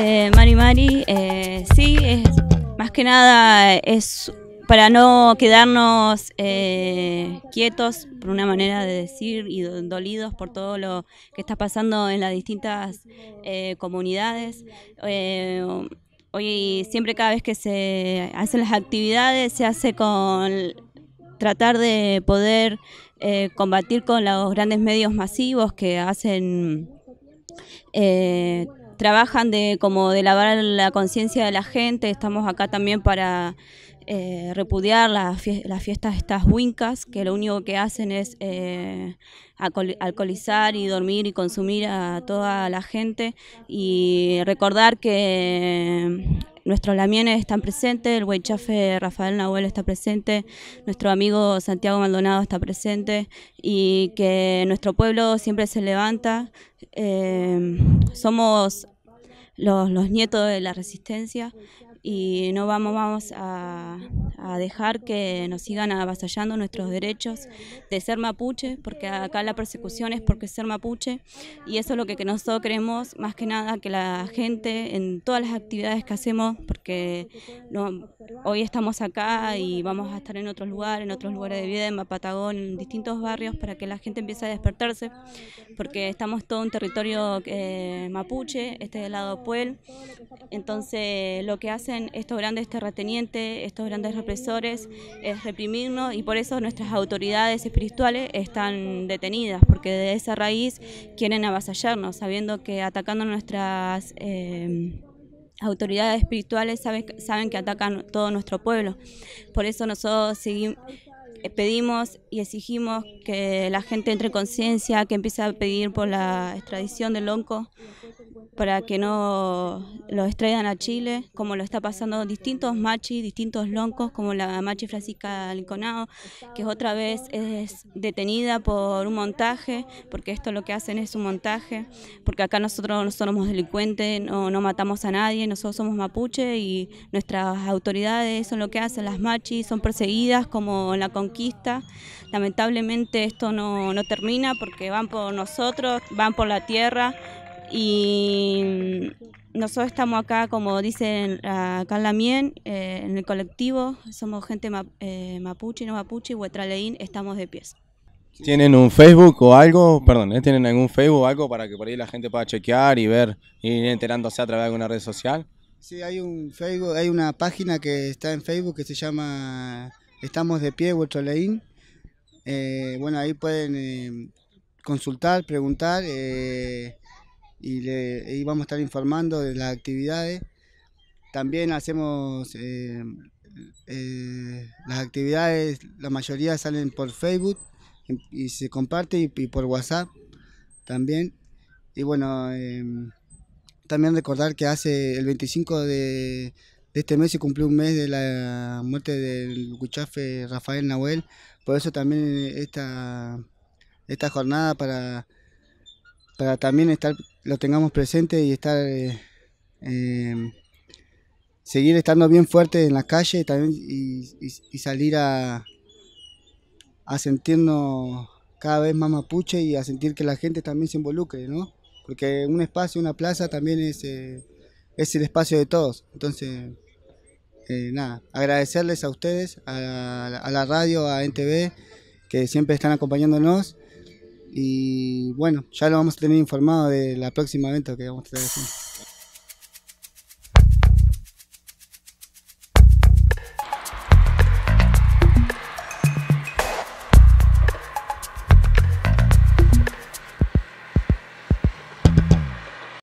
Eh, Mari Mari, eh, sí, es, más que nada es para no quedarnos eh, quietos, por una manera de decir, y dolidos por todo lo que está pasando en las distintas eh, comunidades. Eh, hoy siempre cada vez que se hacen las actividades se hace con tratar de poder combatir con los grandes medios masivos que hacen eh, trabajan de como de lavar la conciencia de la gente. Estamos acá también para eh, repudiar las, las fiestas estas huincas, que lo único que hacen es eh, alcoholizar y dormir y consumir a toda la gente y recordar que nuestros Lamienes están presentes, el huaychafe Rafael Nahuel está presente, nuestro amigo Santiago Maldonado está presente y que nuestro pueblo siempre se levanta. Eh, somos los, nietos de la resistencia y no vamos, vamos a, dejar que nos sigan avasallando nuestros derechos de ser mapuche, porque acá la persecución es porque ser mapuche y eso es lo que, nosotros creemos más que nada que la gente en todas las actividades que hacemos, porque hoy estamos acá y vamos a estar en otros lugares, en otros lugares de vida, en Mapatagón, en distintos barrios, para que la gente empiece a despertarse, porque estamos todo un territorio eh, mapuche, este es el lado Puel, entonces lo que hace estos grandes terratenientes, estos grandes represores, es reprimirnos y por eso nuestras autoridades espirituales están detenidas, porque de esa raíz quieren avasallarnos, sabiendo que atacando nuestras... Em, autoridades espirituales saben, saben que atacan todo nuestro pueblo. Por eso nosotros seguimos, eh, pedimos y exigimos que la gente entre conciencia, que empiece a pedir por la extradición del lonco para que no lo extraigan a Chile, como lo está pasando distintos machis, distintos loncos, como la machi Francisca Linconao, que otra vez es detenida por un montaje, porque esto lo que hacen es un montaje, porque acá nosotros no somos delincuentes, no, matamos a nadie, nosotros somos mapuche y nuestras autoridades son lo que hacen, las machis son perseguidas como la con Lamentablemente esto no, termina porque van por nosotros, van por la tierra y mm, nosotros estamos acá, como dicen acá en Mien, eh, en el colectivo, somos gente mapuche eh, mapuche, no mapuche, huetraleín, estamos de pies. ¿Tienen un Facebook o algo? Perdón, ¿eh? ¿tienen algún Facebook o algo para que por ahí la gente pueda chequear y ver, y ir enterándose a través de alguna red social? Sí, hay un Facebook, hay una página que está en Facebook que se llama Estamos de pie, vuestro Eh, bueno, ahí pueden eh, consultar, preguntar eh, y, le, vamos a estar informando de las actividades. También hacemos eh, las actividades, la mayoría salen por Facebook y, se comparte y, por WhatsApp también. Y bueno, también recordar que hace el 25 de este mes se cumplió un mes de la muerte del Cuchafe Rafael Nahuel, por eso también eh, esta, esta jornada para, para también estar, lo tengamos presente y estar eh, em, seguir estando bien fuerte en la calle y también y, salir a, a sentirnos cada vez más mapuche y a sentir que la gente también se involucre, ¿no? Porque un espacio, una plaza también es, eh, es el espacio de todos. Entonces, este, nada, agradecerles a ustedes, a, la radio, a NTV, que siempre están acompañándonos. Y bueno, ya lo vamos a tener informado de la próxima venta que vamos a tener.